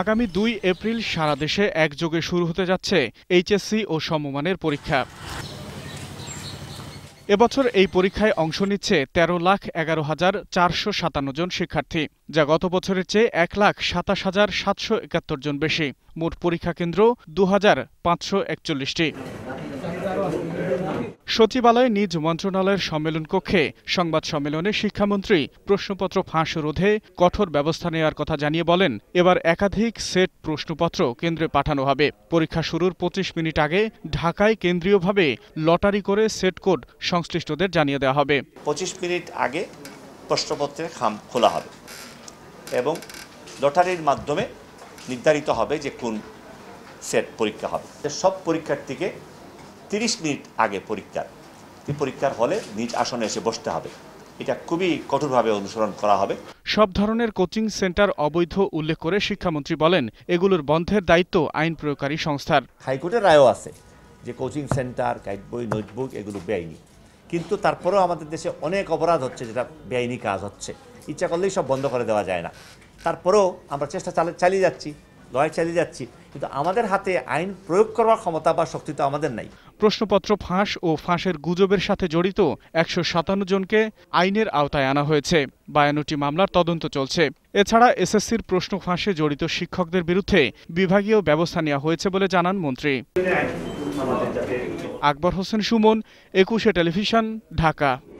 আগামী দুই এপ্রিল সারা দেশে একযোগে শুরু হতে যাচ্ছে এইচএসসি ও সমমানের পরীক্ষা এবছর এই পরীক্ষায় অংশ নিচ্ছে তেরো লাখ এগারো হাজার চারশো সাতান্ন জন শিক্ষার্থী যা গত বছরের চেয়ে এক লাখ সাতাশ হাজার সাতশো একাত্তর জন বেশি মোট পরীক্ষা কেন্দ্র দু হাজার পাঁচশো একচল্লিশটি সচিবালয়ে নিজ মন্ত্রণালয়ের সম্মেলন কক্ষে সংবাদ সম্মেলনে শিক্ষামন্ত্রী প্রশ্নপত্র ফাঁস রোধে কঠোর ব্যবস্থা নেওয়ার কথা জানিয়ে বলেন এবার একাধিক সেট প্রশ্নপত্র কেন্দ্রে পাঠানো হবে পরীক্ষা শুরুর পঁচিশ মিনিট আগে ঢাকায় কেন্দ্রীয়ভাবে লটারি করে সেট কোড সংশ্লিষ্টদের জানিয়ে দেওয়া হবে পঁচিশ মিনিট আগে প্রশ্নপত্রের খাম খোলা হবে এবং লটারির মাধ্যমে নির্ধারিত হবে যে কোন সেট পরীক্ষা হবে সব পরীক্ষার্থীকে তিরিশ মিনিট আগে পরীক্ষার পরীক্ষার হলে নিজ আসনে এসে বসতে হবে এটা খুবই কঠোরভাবে অনুসরণ করা হবে সব ধরনের কোচিং সেন্টার অবৈধ উল্লেখ করে শিক্ষামন্ত্রী বলেন এগুলোর বন্ধের দায়িত্ব আইন প্রয়োগকারী সংস্থার হাইকোর্টের রায়ও আছে যে কোচিং সেন্টার গাইড বই নোটবুক এগুলো বেআইনি কিন্তু তারপরেও আমাদের দেশে অনেক অপরাধ হচ্ছে যেটা বেআইনি কাজ হচ্ছে ইচ্ছা করলেই সব বন্ধ করে দেওয়া যায় না তারপরেও আমরা চেষ্টা চালিয়ে যাচ্ছি লড়াই চালিয়ে যাচ্ছি কিন্তু আমাদের হাতে আইন প্রয়োগ করার ক্ষমতা বা শক্তি তো আমাদের নাই প্রশ্নপত্র ফাঁস ও ফাঁসের গুজবের সাথে জড়িত একশো সাতান্ন জনকে আইনের আওতায় আনা হয়েছে বায়ান্নটি মামলার তদন্ত চলছে এছাড়া এসএসসির প্রশ্ন ফাঁসে জড়িত শিক্ষকদের বিরুদ্ধে বিভাগীয় ব্যবস্থা নেওয়া হয়েছে বলে জানান মন্ত্রী আকবর হোসেন সুমন একুশে টেলিভিশন ঢাকা